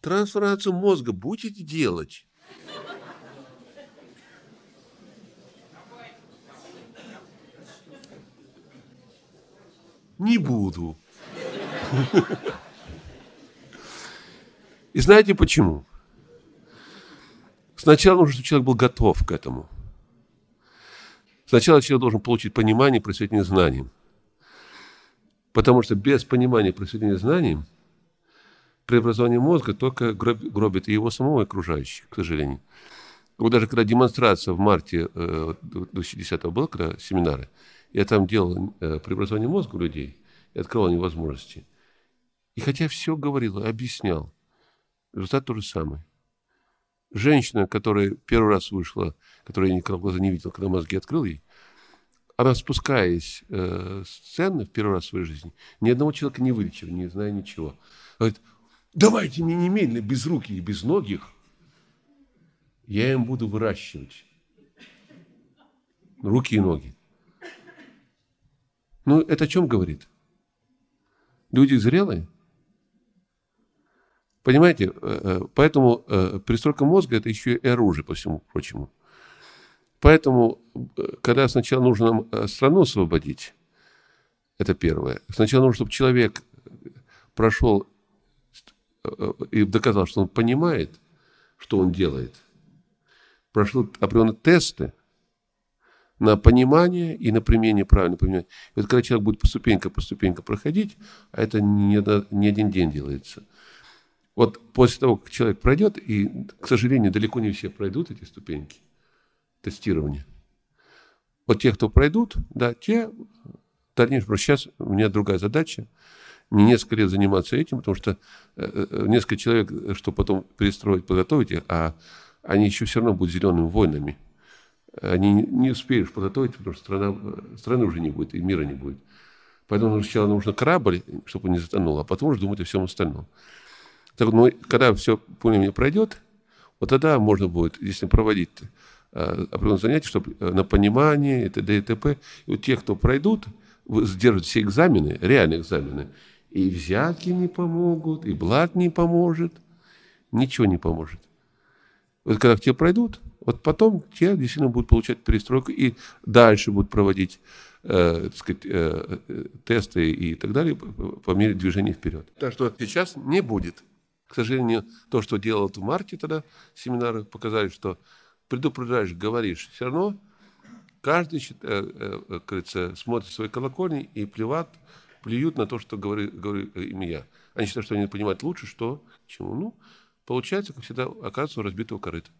Трансферацию мозга будете делать? Не буду. И знаете почему? Сначала нужно, чтобы человек был готов к этому. Сначала человек должен получить понимание и просветление знанием. Потому что без понимания и просветления знанием – преобразование мозга только гробит и его самого, и окружающих, к сожалению. Вот даже когда демонстрация в марте 2010-го э, была, когда семинары, я там делал э, преобразование мозга у людей и открывал невозможности. И хотя все говорил, объяснял, результат тот же самый. Женщина, которая первый раз вышла, которую я никогда в глаза не видел, когда мозги открыл ей, она, спускаясь э, сцены в первый раз в своей жизни, ни одного человека не вылечила, не зная ничего. Говорит, Давайте мне немедленно без рук и без ногих. Я им буду выращивать руки и ноги. Ну, это о чем говорит? Люди зрелые? Понимаете, э, э, поэтому э, перестройка мозга – это еще и оружие, по всему прочему. Поэтому, когда сначала нужно страну освободить, это первое. Сначала нужно, чтобы человек прошел Э, и доказал, что он понимает, что он делает. Прошло определенные тесты на понимание и на применение правильно понимания. И вот когда человек будет по ступенька по ступенька проходить, а это не, не один день делается. Вот после того, как человек пройдет, и, к сожалению, далеко не все пройдут эти ступеньки тестирования. Вот те, кто пройдут, да, те в дальнейшем... Сейчас у меня другая задача несколько лет заниматься этим, потому что э, э, э, несколько человек, что потом перестроить, подготовить их, а они еще все равно будут зелеными войнами. Они не, успеешь подготовить, потому что страна, страны уже не будет, и мира не будет. Поэтому сначала нужно корабль, чтобы он не затонул, а потом уже думать о всем остальном. Так ну, когда все более-менее пройдет, вот тогда можно будет, если проводить э, определенные занятия, чтобы э, на понимание и т.д. и т.п. И вот те, кто пройдут, сдержат все экзамены, реальные экзамены, и взятки не помогут, и блат не поможет. Ничего не поможет. Вот когда к тебе пройдут, вот потом те действительно будут получать перестройку и дальше будут проводить э, так сказать, э, э тесты и так далее по мере движения вперед. Так что сейчас не будет. К сожалению, то, что делал в марте тогда, семинары показали, что предупреждаешь, говоришь, все равно каждый, э, э, кажется, смотрит свои колокольни и плеват, плюют на то, что говорю, говорю э, им я. Они считают, что они понимают лучше, что к чему. Ну, получается, как всегда, оказывается, у разбитого корыта.